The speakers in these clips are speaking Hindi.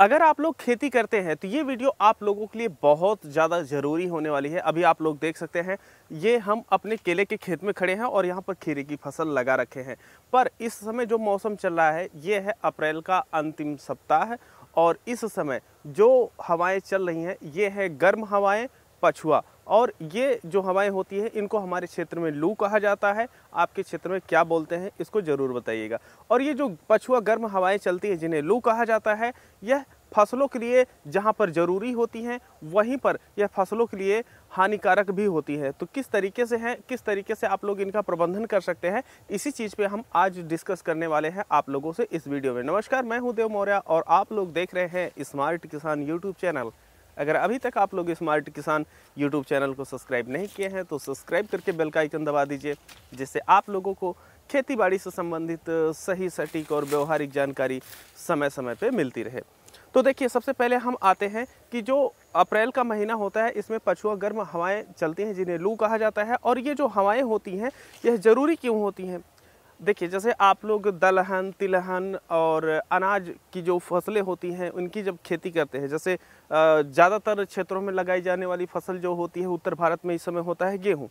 अगर आप लोग खेती करते हैं तो ये वीडियो आप लोगों के लिए बहुत ज़्यादा ज़रूरी होने वाली है अभी आप लोग देख सकते हैं ये हम अपने केले के खेत में खड़े हैं और यहाँ पर खीरे की फसल लगा रखे हैं पर इस समय जो मौसम चल रहा है ये है अप्रैल का अंतिम सप्ताह और इस समय जो हवाएं चल रही हैं ये है गर्म हवाएं पछुआ और ये जो हवाएं होती हैं इनको हमारे क्षेत्र में लू कहा जाता है आपके क्षेत्र में क्या बोलते हैं इसको ज़रूर बताइएगा और ये जो पछुआ गर्म हवाएं चलती हैं जिन्हें लू कहा जाता है यह फसलों के लिए जहाँ पर ज़रूरी होती हैं वहीं पर यह फसलों के लिए हानिकारक भी होती है तो किस तरीके से हैं किस तरीके से आप लोग इनका प्रबंधन कर सकते हैं इसी चीज़ पर हम आज डिस्कस करने वाले हैं आप लोगों से इस वीडियो में नमस्कार मैं हूँ देव मौर्य और आप लोग देख रहे हैं स्मार्ट किसान यूट्यूब चैनल अगर अभी तक आप लोग स्मार्ट किसान यूट्यूब चैनल को सब्सक्राइब नहीं किए हैं तो सब्सक्राइब करके बेल का आइकन दबा दीजिए जिससे आप लोगों को खेती बाड़ी से संबंधित सही सटीक और व्यवहारिक जानकारी समय समय पर मिलती रहे तो देखिए सबसे पहले हम आते हैं कि जो अप्रैल का महीना होता है इसमें पछुआ गर्म हवाएं चलती हैं जिन्हें लू कहा जाता है और ये जो हवाएं होती हैं यह ज़रूरी क्यों होती हैं देखिए जैसे आप लोग दलहन तिलहन और अनाज की जो फसलें होती हैं उनकी जब खेती करते हैं जैसे ज़्यादातर क्षेत्रों में लगाई जाने वाली फसल जो होती है उत्तर भारत में इस समय होता है गेहूँ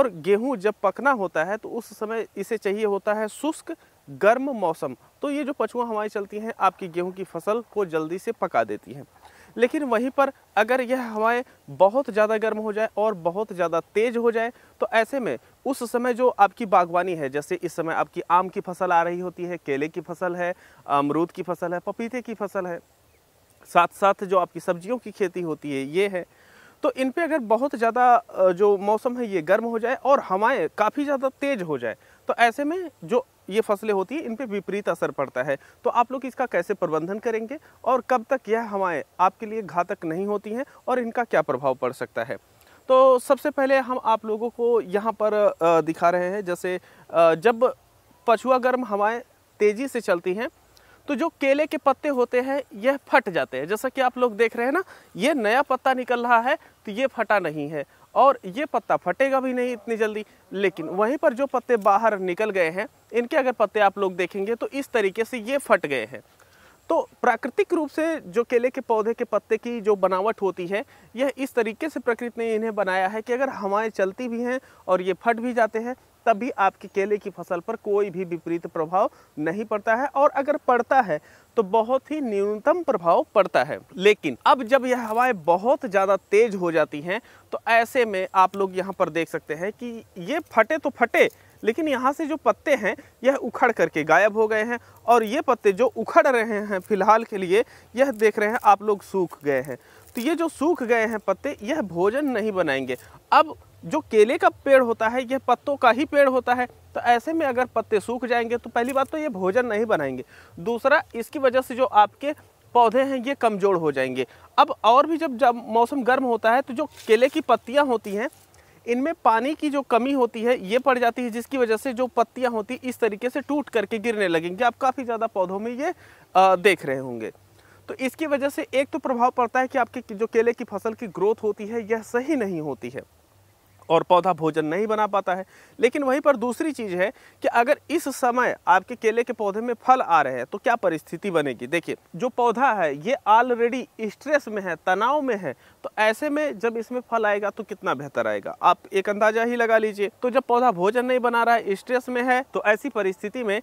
और गेहूँ जब पकना होता है तो उस समय इसे चाहिए होता है शुष्क गर्म मौसम तो ये जो पछुआ हवाएं चलती हैं आपकी गेहूँ की फसल को जल्दी से पका देती हैं लेकिन वहीं पर अगर यह हवाएं बहुत ज़्यादा गर्म हो जाए और बहुत ज़्यादा तेज हो जाए तो ऐसे में उस समय जो आपकी बागवानी है जैसे इस समय आपकी आम की फसल आ रही होती है केले की फसल है अमरूद की फसल है पपीते की फसल है साथ साथ जो आपकी सब्जियों की खेती होती है ये है तो इन पे अगर बहुत ज़्यादा जो मौसम है ये गर्म हो जाए और हवाएं काफ़ी ज़्यादा तेज़ हो जाए तो ऐसे में जो ये फसलें होती है इन पर विपरीत असर पड़ता है तो आप लोग इसका कैसे प्रबंधन करेंगे और कब तक यह हवाएँ आपके लिए घातक नहीं होती हैं और इनका क्या प्रभाव पड़ सकता है तो सबसे पहले हम आप लोगों को यहाँ पर दिखा रहे हैं जैसे जब पछुआ गर्म हवाएँ तेज़ी से चलती हैं तो जो केले के पत्ते होते हैं यह फट जाते हैं जैसा कि आप लोग देख रहे हैं ना ये नया पत्ता निकल रहा है तो ये फटा नहीं है और ये पत्ता फटेगा भी नहीं इतनी जल्दी लेकिन वहीं पर जो पत्ते बाहर निकल गए हैं इनके अगर पत्ते आप लोग देखेंगे तो इस तरीके से ये फट गए हैं तो प्राकृतिक रूप से जो केले के पौधे के पत्ते की जो बनावट होती है यह इस तरीके से प्रकृति ने इन्हें बनाया है कि अगर हवाएं चलती भी हैं और ये फट भी जाते हैं तब भी आपके केले की फसल पर कोई भी विपरीत प्रभाव नहीं पड़ता है और अगर पड़ता है तो बहुत ही न्यूनतम प्रभाव पड़ता है लेकिन अब जब यह हवाएं बहुत ज़्यादा तेज हो जाती हैं तो ऐसे में आप लोग यहाँ पर देख सकते हैं कि ये फटे तो फटे लेकिन यहाँ से जो पत्ते हैं यह उखड़ करके गायब हो गए हैं और ये पत्ते जो उखड़ रहे हैं फ़िलहाल के लिए यह देख रहे हैं आप लोग सूख गए हैं तो ये जो सूख गए हैं पत्ते यह भोजन नहीं बनाएंगे अब जो केले का पेड़ होता है यह पत्तों का ही पेड़ होता है तो ऐसे में अगर पत्ते सूख जाएंगे तो पहली बात तो ये भोजन नहीं बनाएंगे दूसरा इसकी वजह से जो आपके पौधे हैं ये कमज़ोर हो जाएंगे अब और भी जब जब मौसम गर्म होता है तो जो केले की पत्तियाँ होती हैं इनमें पानी की जो कमी होती है ये पड़ जाती है जिसकी वजह से जो पत्तियां होती इस तरीके से टूट करके गिरने लगेंगी आप काफ़ी ज़्यादा पौधों में ये आ, देख रहे होंगे तो इसकी वजह से एक तो प्रभाव पड़ता है कि आपके जो केले की फसल की ग्रोथ होती है यह सही नहीं होती है और पौधा भोजन नहीं बना पाता है लेकिन वहीं पर दूसरी चीज़ है कि अगर इस समय आपके केले के पौधे में फल आ रहे हैं तो क्या परिस्थिति बनेगी देखिए जो पौधा है ये ऑलरेडी स्ट्रेस में है तनाव में है तो ऐसे में जब इसमें फल आएगा तो कितना बेहतर आएगा आप एक अंदाजा ही लगा लीजिए तो जब पौधा भोजन नहीं बना रहा है स्ट्रेस में है तो ऐसी परिस्थिति में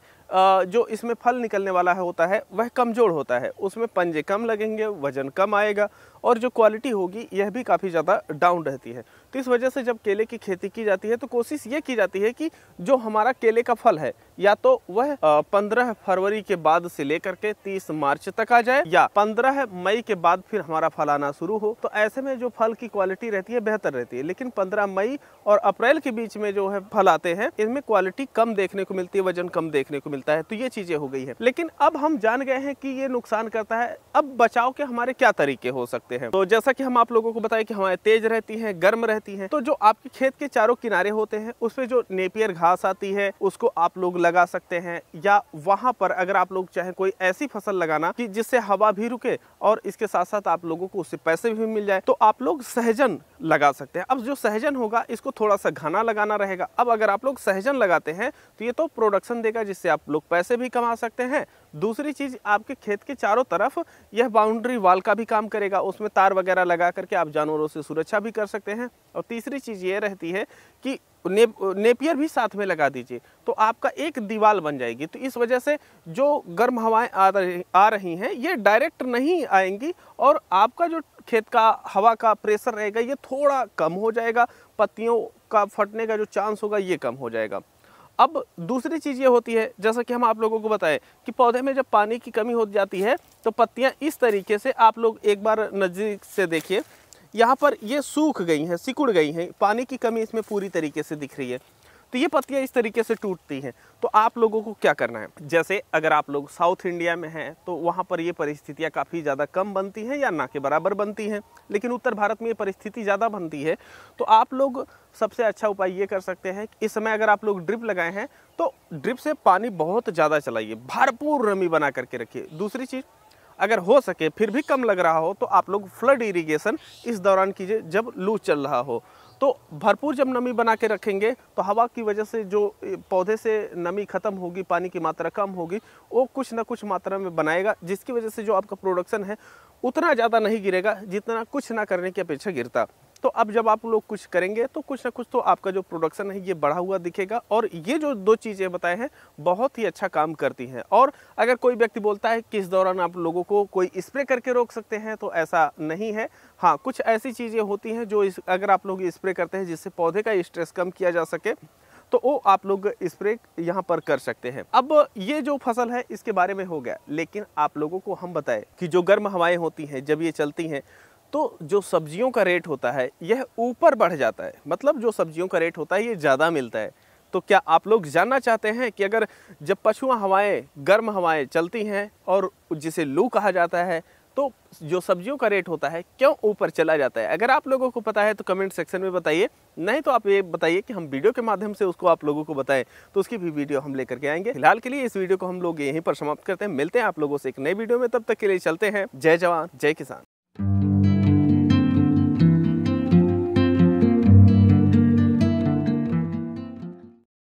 जो इसमें फल निकलने वाला है होता है वह कमज़ोर होता है उसमें पंजे कम लगेंगे वजन कम आएगा और जो क्वालिटी होगी यह भी काफ़ी ज़्यादा डाउन रहती है तो इस वजह से जब केले की खेती की जाती है तो कोशिश ये की जाती है कि जो हमारा केले का फल है या तो वह पंद्रह फरवरी के बाद से लेकर के तीस मार्च तक आ जाए या पंद्रह मई के बाद फिर हमारा फल आना शुरू हो तो ऐसे में जो फल की क्वालिटी रहती है बेहतर रहती है लेकिन पंद्रह मई और अप्रैल के बीच में जो है फल आते हैं इनमें क्वालिटी कम देखने को मिलती है वजन कम देखने को मिलता है तो ये चीजें हो गई है लेकिन अब हम जान गए हैं कि ये नुकसान करता है अब बचाव के हमारे क्या तरीके हो सकते हैं तो जैसा कि हम आप लोगों को बताए कि हमारे तेज रहती हैं गर्म रहती हैं तो जो आपके खेत के चारों किनारे होते हैं उसमें जो नेपियर घास आती है उसको आप लोग लगा सकते हैं या वहाँ पर अगर आप लोग चाहें कोई ऐसी फसल लगाना कि जिससे हवा भी रुके और इसके साथ साथ आप लोगों को उससे पैसे भी मिल जाए तो आप लोग सहजन लगा सकते हैं अब जो सहजन होगा इसको थोड़ा सा घना लगाना रहेगा अब अगर आप लोग सहजन लगाते हैं तो ये तो प्रोडक्शन देगा जिससे आप लोग पैसे भी कमा सकते हैं दूसरी चीज़ आपके खेत के चारों तरफ यह बाउंड्री वाल का भी काम करेगा उसमें तार वगैरह लगा करके आप जानवरों से सुरक्षा भी कर सकते हैं और तीसरी चीज़ ये रहती है कि ने, नेपियर भी साथ में लगा दीजिए तो आपका एक दीवाल बन जाएगी तो इस वजह से जो गर्म हवाएं आ रही आ रही हैं ये डायरेक्ट नहीं आएंगी और आपका जो खेत का हवा का प्रेशर रहेगा ये थोड़ा कम हो जाएगा पत्तियों का फटने का जो चांस होगा ये कम हो जाएगा अब दूसरी चीज़ ये होती है जैसा कि हम आप लोगों को बताएं कि पौधे में जब पानी की कमी हो जाती है तो पत्तियां इस तरीके से आप लोग एक बार नज़दीक से देखिए यहाँ पर ये सूख गई हैं सिकुड़ गई हैं पानी की कमी इसमें पूरी तरीके से दिख रही है तो ये पत्तियाँ इस तरीके से टूटती हैं तो आप लोगों को क्या करना है जैसे अगर आप लोग साउथ इंडिया में हैं तो वहाँ पर ये परिस्थितियाँ काफ़ी ज़्यादा कम बनती हैं या ना के बराबर बनती हैं लेकिन उत्तर भारत में ये परिस्थिति ज़्यादा बनती है तो आप लोग सबसे अच्छा उपाय ये कर सकते हैं इस समय अगर आप लोग ड्रिप लगाए हैं तो ड्रिप से पानी बहुत ज़्यादा चलाइए भरपूर रमी बना करके रखिए दूसरी चीज़ अगर हो सके फिर भी कम लग रहा हो तो आप लोग फ्लड इरिगेशन इस दौरान कीजिए जब लू चल रहा हो तो भरपूर जब नमी बना के रखेंगे तो हवा की वजह से जो पौधे से नमी ख़त्म होगी पानी की मात्रा कम होगी वो कुछ ना कुछ मात्रा में बनाएगा जिसकी वजह से जो आपका प्रोडक्शन है उतना ज़्यादा नहीं गिरेगा जितना कुछ ना करने की अपेक्षा गिरता तो अब जब आप लोग कुछ करेंगे तो कुछ ना कुछ तो आपका जो प्रोडक्शन है ये बढ़ा हुआ दिखेगा और ये जो दो चीज़ें बताए हैं बहुत ही अच्छा काम करती हैं और अगर कोई व्यक्ति बोलता है कि इस दौरान आप लोगों को कोई स्प्रे करके रोक सकते हैं तो ऐसा नहीं है हाँ कुछ ऐसी चीज़ें होती हैं जो अगर आप लोग स्प्रे करते हैं जिससे पौधे का स्ट्रेस कम किया जा सके तो वो आप लोग स्प्रे यहाँ पर कर सकते हैं अब ये जो फसल है इसके बारे में हो गया लेकिन आप लोगों को हम बताएं कि जो गर्म हवाएं होती हैं जब ये चलती हैं तो जो सब्जियों का रेट होता है यह ऊपर बढ़ जाता है मतलब जो सब्जियों का रेट होता है ये ज़्यादा मिलता है तो क्या आप लोग जानना चाहते हैं कि अगर जब पछुआ हवाएं गर्म हवाएं चलती हैं और जिसे लू कहा जाता है तो जो सब्जियों का रेट होता है क्यों ऊपर चला जाता है अगर आप लोगों को पता है तो कमेंट सेक्शन में बताइए नहीं तो आप ये बताइए कि हम वीडियो के माध्यम से उसको आप लोगों को बताएं तो उसकी भी वीडियो हम लेकर के आएंगे फिलहाल के लिए इस वीडियो को हम लोग यहीं पर समाप्त करते हैं मिलते हैं आप लोगों से एक नई वीडियो में तब तक के लिए चलते हैं जय जवान जय किसान